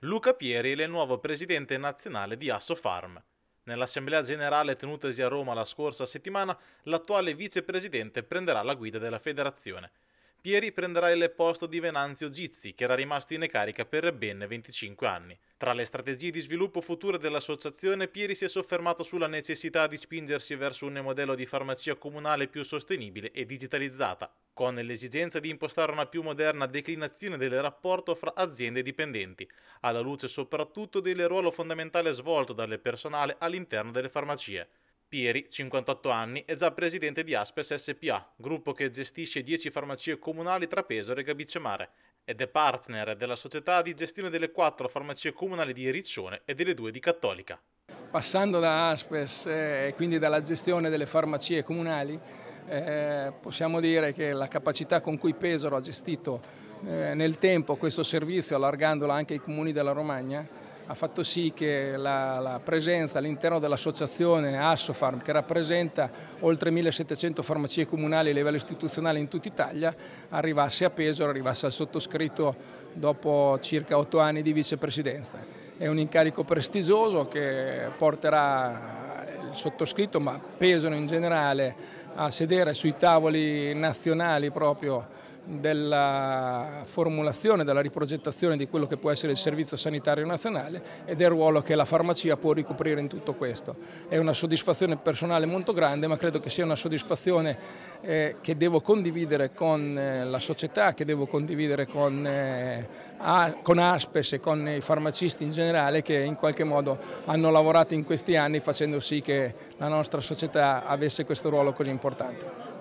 Luca Pieri è il nuovo presidente nazionale di Assofarm. Nell'assemblea generale tenutasi a Roma la scorsa settimana, l'attuale vicepresidente prenderà la guida della federazione. Pieri prenderà il posto di Venanzio Gizzi, che era rimasto in carica per ben 25 anni. Tra le strategie di sviluppo future dell'associazione, Pieri si è soffermato sulla necessità di spingersi verso un modello di farmacia comunale più sostenibile e digitalizzata, con l'esigenza di impostare una più moderna declinazione del rapporto fra aziende e dipendenti, alla luce soprattutto del ruolo fondamentale svolto dal personale all'interno delle farmacie. Pieri, 58 anni, è già presidente di Aspes SPA, gruppo che gestisce 10 farmacie comunali tra Pesaro e Gabicemare, ed è partner della società di gestione delle 4 farmacie comunali di Riccione e delle 2 di Cattolica. Passando da Aspes eh, e eh, quindi dalla gestione delle farmacie comunali, eh, possiamo dire che la capacità con cui Pesaro ha gestito eh, nel tempo questo servizio, allargandolo anche ai comuni della Romagna, ha fatto sì che la, la presenza all'interno dell'associazione Assofarm, che rappresenta oltre 1700 farmacie comunali a livello istituzionale in tutta Italia, arrivasse a Pesaro, arrivasse al sottoscritto dopo circa otto anni di vicepresidenza. È un incarico prestigioso che porterà il sottoscritto, ma pesano in generale a sedere sui tavoli nazionali proprio della formulazione, della riprogettazione di quello che può essere il Servizio Sanitario Nazionale e del ruolo che la farmacia può ricoprire in tutto questo. È una soddisfazione personale molto grande, ma credo che sia una soddisfazione eh, che devo condividere con eh, la società, che devo condividere con, eh, a, con Aspes e con i farmacisti in generale che in qualche modo hanno lavorato in questi anni facendo sì che la nostra società avesse questo ruolo così importante.